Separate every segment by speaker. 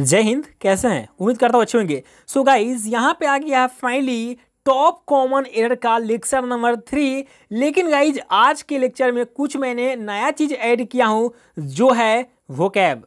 Speaker 1: जय हिंद कैसे हैं उम्मीद करता हूँ अच्छे होंगे सो गाइज यहाँ पे आ गया है फाइनली टॉप कॉमन एयर का लेक्चर नंबर थ्री लेकिन गाइज आज के लेक्चर में कुछ मैंने नया चीज़ ऐड किया हूँ जो है वो कैब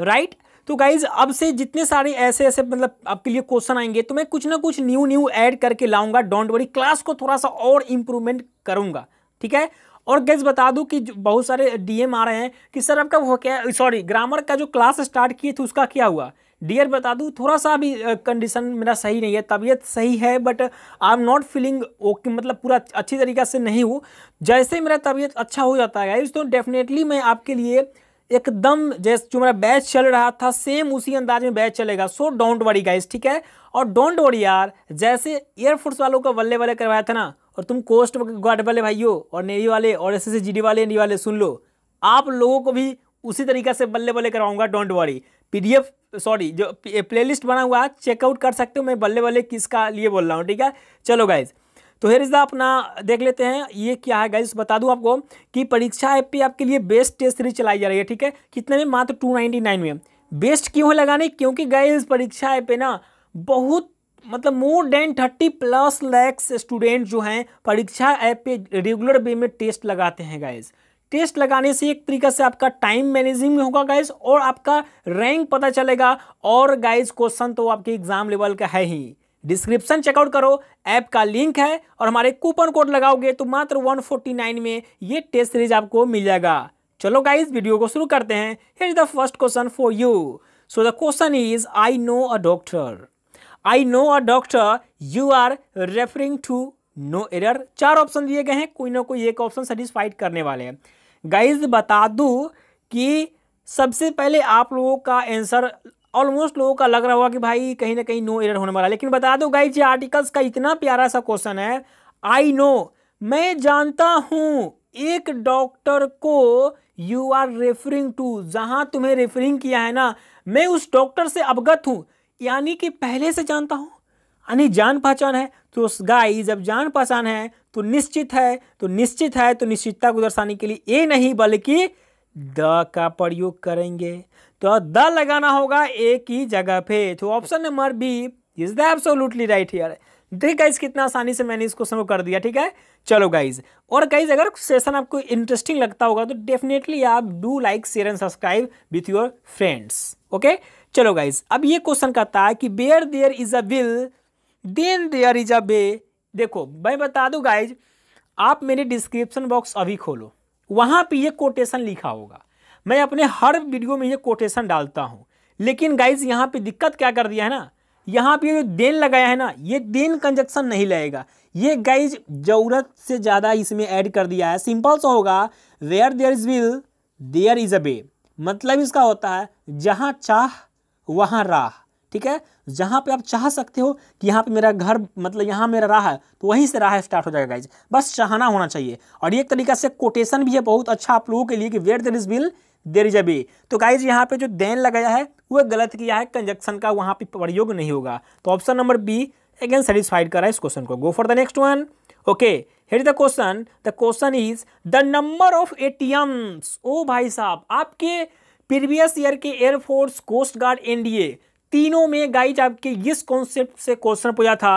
Speaker 1: राइट तो गाइज अब से जितने सारे ऐसे ऐसे मतलब आपके लिए क्वेश्चन आएंगे तो मैं कुछ ना कुछ न्यू न्यू ऐड करके लाऊंगा डोंट वरी क्लास को थोड़ा सा और इम्प्रूवमेंट करूंगा ठीक है और गैस बता दूं कि बहुत सारे डीएम आ रहे हैं कि सर आपका वो क्या सॉरी ग्रामर का जो क्लास स्टार्ट किए थे उसका क्या हुआ डियर बता दूँ थोड़ा सा अभी कंडीशन मेरा सही नहीं है तबीयत सही है but I am not feeling okay मतलब पूरा अच्छी तरीक़े से नहीं हूँ जैसे मेरा तबीयत अच्छा हो जाता है तो डेफिनेटली मैं आपके लिए एकदम जैसे जो मेरा बैच चल रहा था सेम उसी अंदाज में बैच चलेगा सो डोंट वरी गाइस ठीक है और डोंट वरी यार जैसे एयरफोर्स वालों का बल्ले बल्ले करवाया था ना और तुम कोस्ट गार्ड वाले भाइयों और नेवी वाले और एस एस जी वाले एन वाले सुन लो आप लोगों को भी उसी तरीके से बल्ले बल्ले कराऊंगा डोंट वरी पीडीएफ सॉरी जो प्लेलिस्ट बना हुआ है चेकआउट कर सकते हो मैं बल्ले बल्ले किसका लिए बोल रहा हूँ ठीक है चलो गाइज़ तो हे रिजा अपना देख लेते हैं ये क्या है गाइज बता दूं आपको कि परीक्षा ऐप पे आपके लिए बेस्ट टेस्ट सीरीज चलाई जा रही है ठीक है कितने में मात्र टू नाइन्टी नाइन में बेस्ट क्यों है लगाने क्योंकि गाइज परीक्षा ऐप पे ना बहुत मतलब more than thirty plus lakhs student जो हैं परीक्षा ऐप पे रेगुलर वे में टेस्ट लगाते हैं गाइज टेस्ट लगाने से एक तरीका से आपका टाइम मैनेजिंग होगा गाइज और आपका रैंक पता चलेगा और गाइज क्वेश्चन तो आपके एग्जाम लेवल का है ही डिस्क्रिप्शन चेकआउट करो ऐप का लिंक है और हमारे कूपन कोड लगाओगे तो मात्र 149 में ये टेस्ट सीरीज आपको मिल जाएगा चलो गाइज वीडियो को शुरू करते हैं here the first question for you so the question is I know a doctor I know a doctor you are referring to no error चार ऑप्शन दिए गए हैं कोई ना कोई एक ऑप्शन सेटिस्फाइड करने वाले हैं गाइज बता दू कि सबसे पहले आप लोगों का आंसर ऑलमोस्ट लोगों का लग रहा होगा कि भाई कहीं ना कहीं नो एरर होने वाला है लेकिन बता दो गाइज ये आर्टिकल्स का इतना प्यारा सा क्वेश्चन है आई नो मैं जानता हूँ एक डॉक्टर को यू आर रेफरिंग टू जहाँ तुम्हें रेफरिंग किया है ना मैं उस डॉक्टर से अवगत हूँ यानी कि पहले से जानता हूँ यानी जान पहचान है तो उस गाय जब जान पहचान है तो निश्चित है तो निश्चित है तो निश्चितता को दर्शाने के लिए ए नहीं बल्कि द का प्रयोग करेंगे तो द लगाना होगा ए की जगह पे तो option number B is the absolutely right here देख गाइज कितना आसानी से मैंने इस क्वेश्चन को कर दिया ठीक है चलो गाइज और गाइज अगर सेशन आपको इंटरेस्टिंग लगता होगा तो डेफिनेटली आप do like share and subscribe with your friends okay चलो गाइज अब ये क्वेश्चन कहता है कि where there is a will then there is a way देखो मैं बता दू गाइज आप मेरे डिस्क्रिप्शन बॉक्स अभी खोलो वहां पर यह कोटेशन लिखा होगा मैं अपने हर वीडियो में ये कोटेशन डालता हूँ लेकिन गाइज यहाँ पे दिक्कत क्या कर दिया है ना यहाँ पे जो देन लगाया है ना ये देन कंजक्शन नहीं लगेगा ये गाइज ज़रूरत से ज़्यादा इसमें ऐड कर दिया है सिंपल सा होगा where there is will there is a way मतलब इसका होता है जहाँ चाह वहाँ राह ठीक है जहाँ पे आप चाह सकते हो कि यहाँ पे मेरा घर मतलब यहाँ मेरा राह है तो वहीं से राह स्टार्ट हो जाएगा गाइज बस चाहना होना चाहिए और एक तरीका से कोटेशन भी है बहुत अच्छा आप लोगों के लिए कि where there is will there is अबी तो गाइज यहाँ पे जो देन लगाया है वह गलत किया है कंजक्शन का वहाँ पर प्रयोग नहीं होगा तो option number B again satisfied करा इस क्वेश्चन को go for the next one okay here the question the question is the number of ATMs ओ भाई साहब आपके प्रीवियस ईयर के एयरफोर्स कोस्ट गार्ड एनडीए तीनों में गाइज आपके इस कॉन्सेप्ट से क्वेश्चन पूछा था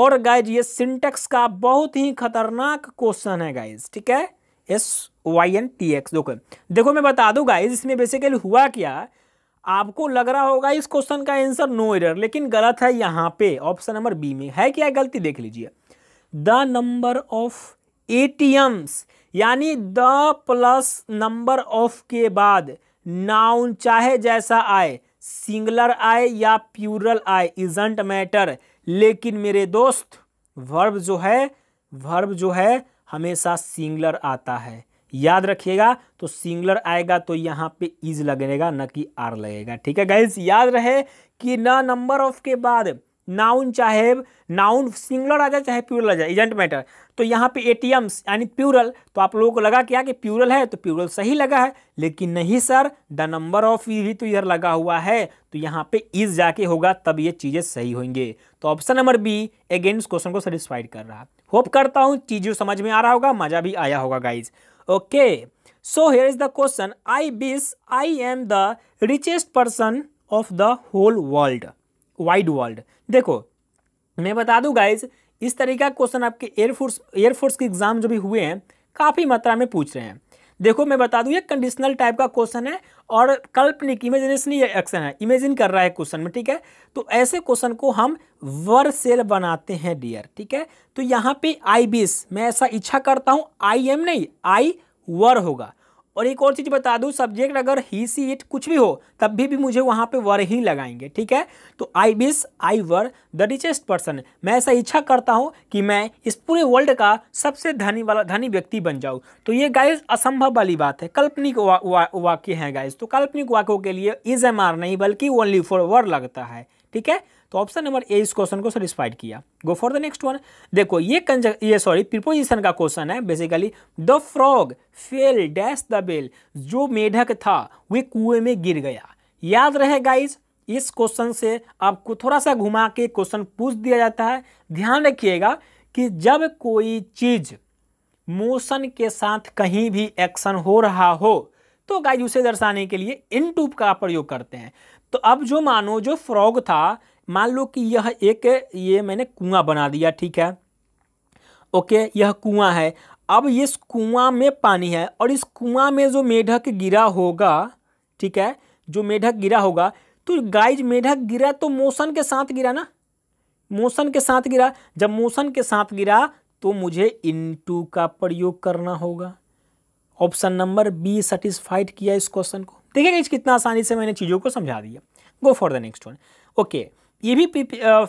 Speaker 1: और गाइज ये सिंटेक्स का बहुत ही खतरनाक क्वेश्चन है गाइज ठीक है S Y N T X देखो देखो मैं बता दूं गाइज इसमें बेसिकली हुआ क्या आपको लग रहा होगा इस क्वेश्चन का आंसर नो एरर लेकिन गलत है यहाँ पे ऑप्शन नंबर बी में है क्या गलती देख लीजिए द नंबर ऑफ एटीएम्स यानी द प्लस नंबर ऑफ के बाद नाउन चाहे जैसा आए सिंगलर आए या प्यूरल आए इजंट मैटर लेकिन मेरे दोस्त वर्ब जो है वर्ब जो है हमेशा सिंगलर आता है याद रखिएगा तो सिंगलर आएगा तो यहाँ पे इज लगेगा न कि आर लगेगा ठीक है गाइज याद रहे कि ना नंबर ऑफ के बाद नाउन चाहे नाउन सिंगलर आ जाए चाहे प्यूरल आ जाए इजेंट मैटर तो यहाँ पे एटीएम्स यानी प्यूरल तो आप लोगों को लगा क्या कि प्यूरल है तो प्यूरल सही लगा है लेकिन नहीं सर द नंबर ऑफ ई भी तो इधर लगा हुआ है तो यहाँ पे इज जाके होगा तब ये चीज़ें सही होंगे तो ऑप्शन नंबर बी अगेन इस क्वेश्चन को सेटिस्फाइड कर रहा होप करता हूँ चीज़ों समझ में आ रहा होगा मज़ा भी आया होगा guys okay so here is the question I wish I am the richest person of the whole world wide world देखो मैं बता दूं गाइज इस तरीके का क्वेश्चन आपके एयरफोर्स एयरफोर्स के एग्जाम जो भी हुए हैं काफ़ी मात्रा में पूछ रहे हैं देखो मैं बता दूं ये कंडीशनल टाइप का क्वेश्चन है और कल्पनिक इमेजिनेशन ये एक्शन है इमेजिन कर रहा है क्वेश्चन में ठीक है तो ऐसे क्वेश्चन को हम वर सेल बनाते हैं डियर ठीक है तो यहाँ पे आई बीस मैं ऐसा इच्छा करता हूँ आई एम नहीं आई वर होगा और एक और चीज़ बता दूँ सब्जेक्ट अगर ही सी इट कुछ भी हो तब भी भी मुझे वहाँ पे वर ही लगाएंगे ठीक है तो I wish I were the richest person मैं ऐसा इच्छा करता हूँ कि मैं इस पूरे वर्ल्ड का सबसे धनी वाला धनी व्यक्ति बन जाऊँ तो ये गाइस असंभव वाली बात है काल्पनिक वाक्य वा, वा, वाक्य हैं गाइस तो काल्पनिक वाक्यों के लिए इज एम आर नहीं बल्कि ओनली फॉर वर लगता है ठीक है तो ऑप्शन नंबर ए इस क्वेश्चन को सेटिस्फाइड किया go for the next one देखो ये ये सॉरी प्रिपोजिशन का क्वेश्चन है basically the frog fell dash the bell जो मेढक था वे कुएं में गिर गया याद रहे गाइज इस क्वेश्चन से आपको थोड़ा सा घुमा के क्वेश्चन पूछ दिया जाता है ध्यान रखिएगा कि जब कोई चीज मोशन के साथ कहीं भी एक्शन हो रहा हो तो गाइज उसे दर्शाने के लिए इन टूप का प्रयोग करते हैं तो अब जो मानो जो फ्रॉग था मान लो कि यह एक ये मैंने कुआं बना दिया ठीक है ओके यह कुआं है अब इस कुआं में पानी है और इस कुआं में जो मेढक गिरा होगा ठीक है जो मेढक गिरा होगा तो गाइज मेढक गिरा तो मोशन के साथ गिरा ना मोशन के साथ गिरा जब मोशन के साथ गिरा तो मुझे इनटू का प्रयोग करना होगा ऑप्शन नंबर बी सेटिस्फाइड किया इस क्वेश्चन को देखिए इस कितना आसानी से मैंने चीज़ों को समझा दिया go for the next one okay ये भी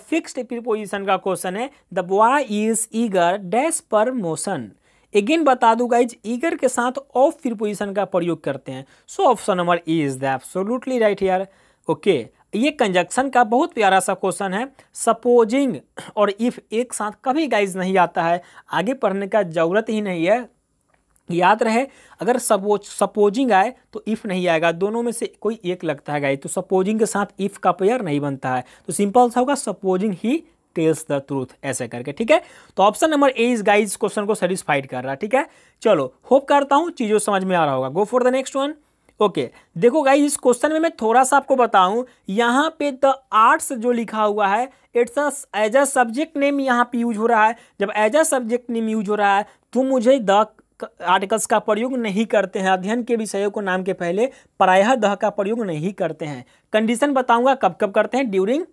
Speaker 1: फिक्स्ड प्रीपोजिशन का क्वेश्चन है the boy is eager dash promotion again बता दूंगा इज ईगर के साथ ऑफ प्रीपोजिशन का प्रयोग करते हैं so option number A is the absolutely right यार ओके ये कंजक्शन का बहुत प्यारा सा क्वेश्चन है सपोजिंग और इफ एक साथ कभी गाइज नहीं आता है आगे पढ़ने का जरूरत ही नहीं है याद रहे अगर सपोज सपोजिंग आए तो इफ़ नहीं आएगा दोनों में से कोई एक लगता है गाई तो सपोजिंग के साथ इफ़ का पेयर नहीं बनता है तो सिंपल सा होगा supposing he tells the truth ऐसे करके ठीक है तो ऑप्शन नंबर ए इस गाइज क्वेश्चन को सेटिस्फाइड कर रहा है ठीक है चलो होप करता हूँ चीज़ों समझ में आ रहा होगा go for the next one okay okay. देखो गाइज इस क्वेश्चन में मैं थोड़ा सा आपको बताऊं यहाँ पे द आर्ट्स जो लिखा हुआ है it's as a subject name यहाँ पे यूज हो रहा है जब as a subject name use हो रहा है तो मुझे द आर्टिकल्स का प्रयोग नहीं करते हैं अध्ययन के विषयों को नाम के पहले प्रायः दह का प्रयोग नहीं करते हैं कंडीशन बताऊंगा कब कब करते हैं ड्यूरिंग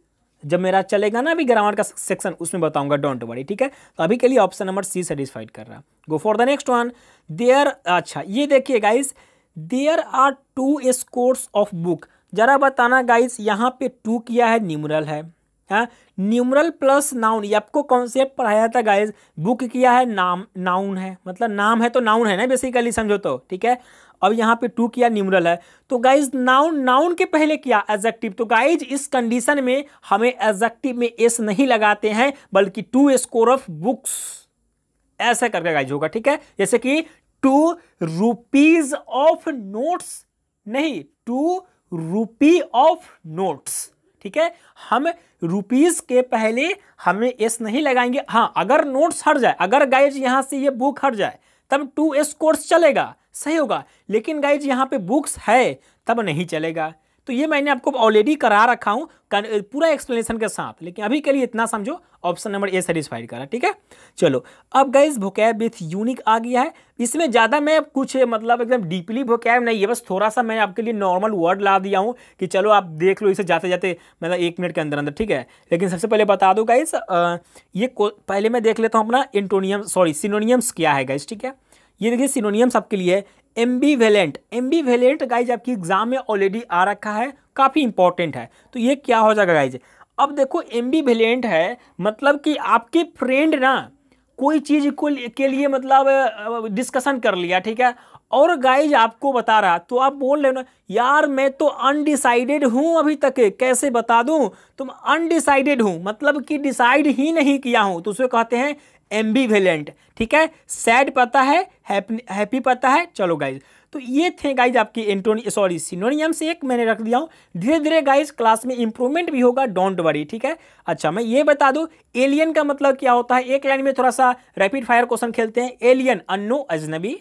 Speaker 1: जब मेरा चलेगा ना अभी ग्रामर का सेक्शन उसमें बताऊंगा डोंट वरी ठीक है तो अभी के लिए ऑप्शन नंबर सी सेटिस्फाइड कर रहा go for the next one there अच्छा ये देखिए guys there are two scores of book जरा बताना गाइस यहाँ पे टू किया है न्यूमरल है है न्यूमरल प्लस नाउन ये आपको कॉन्सेप्ट पढ़ाया था गाइज बुक किया है नाम नाउन है मतलब नाम है तो नाउन है ना बेसिकली समझो तो ठीक है अब यहाँ पे टू किया न्यूमरल है तो गाइज नाउन नाउन के पहले किया एजेक्टिव तो गाइज इस कंडीशन में हमें एजेक्टिव में एस नहीं लगाते हैं बल्कि टू स्कोर ऑफ बुक्स ऐसा करके गाइज होगा ठीक है जैसे कि टू रुपीज ऑफ नोट्स नहीं टू रुपी ऑफ नोट्स ठीक है हम रुपीस के पहले हमें एस नहीं लगाएंगे हाँ अगर नोट्स हट जाए अगर गाइज यहाँ से ये बुक हट जाए तब टू एस कोर्स चलेगा सही होगा लेकिन गाइज यहाँ पे बुक्स है तब नहीं चलेगा तो ये मैंने आपको ऑलरेडी करा रखा हूँ पूरा एक्सप्लेनेशन के साथ लेकिन अभी के लिए इतना समझो ऑप्शन नंबर ए सेटिस्फाइड करा ठीक है चलो अब गाइस वोकैब विथ यूनिक आ गया है इसमें ज़्यादा मैं कुछ मतलब एकदम डीपली वोकैब नहीं है बस थोड़ा सा मैं आपके लिए नॉर्मल वर्ड ला दिया हूँ कि चलो आप देख लो इसे जाते जाते मतलब एक मिनट के अंदर अंदर ठीक है लेकिन सबसे पहले बता दो गाइस ये पहले मैं देख लेता हूँ अपना इंटोनियम सॉरी सिनोनियम्स क्या है गाइस ठीक है ये देखिए सिनोनियम्स आपके लिए एम्बीवेलेंट एम्बीवेलेंट गाइज आपकी एग्जाम में ऑलरेडी आ रखा है काफ़ी इंपॉर्टेंट है तो ये क्या हो जाएगा गाइज अब देखो एम्बीवेलेंट है मतलब कि आपके फ्रेंड ना कोई चीज़ को के लिए मतलब डिस्कशन कर लिया ठीक है और गाइज आपको बता रहा तो आप बोल रहे हो ना यार मैं तो अनडिसाइडेड हूँ अभी तक कैसे बता दूँ तुम अनडिसाइडेड हूँ मतलब कि डिसाइड ही नहीं किया हूँ तो उसे कहते हैं एम्बीवेलेंट ठीक है सैड पता है हैप्पी पता है चलो गाइज तो ये थे गाइज आपके एंटोनी सॉरी सिनोनियम्स एक मैंने रख दिया हूँ धीरे धीरे गाइज क्लास में इंप्रूवमेंट भी होगा डोंट वरी ठीक है अच्छा मैं ये बता दूँ एलियन का मतलब क्या होता है एक लाइन में थोड़ा सा रैपिड फायर क्वेश्चन खेलते हैं एलियन अन्नो अजनबी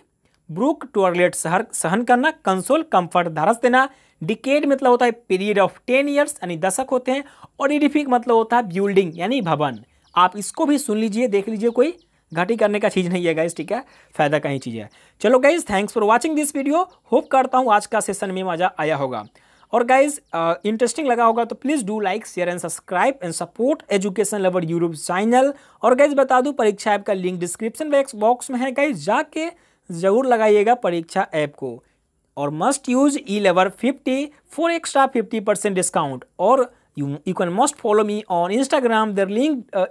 Speaker 1: ब्रुक टॉयलेट सहर सहन करना कंसोल कंफर्ट धारस देना डिकेड मतलब होता है पीरियड ऑफ टेन ईयर्स यानी दशक होते हैं और इडिफिक मतलब होता है बिल्डिंग यानी भवन आप इसको भी सुन लीजिए देख लीजिए कोई घाटी करने का चीज़ नहीं है गाइज ठीक है फायदा का ही चीज़ है चलो guys thanks for watching this video hope करता हूँ आज का सेशन में मज़ा आया होगा और गाइज इंटरेस्टिंग लगा होगा तो please do like share and subscribe and support education lover YouTube channel और गाइज बता दूँ परीक्षा ऐप का लिंक डिस्क्रिप्शन बॉक्स में है गाइज जाके ज़रूर लगाइएगा परीक्षा ऐप को और must use E lever fifty for extra fifty percent discount और You, you can most follow me on Instagram. Their link, uh,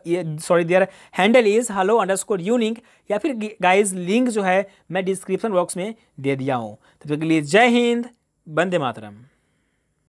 Speaker 1: sorry, their handle is hello underscore unique या फिर guys link जो है मैं description box में दे दिया हूँ तो तक के लिए जय हिंद बंदे मातरम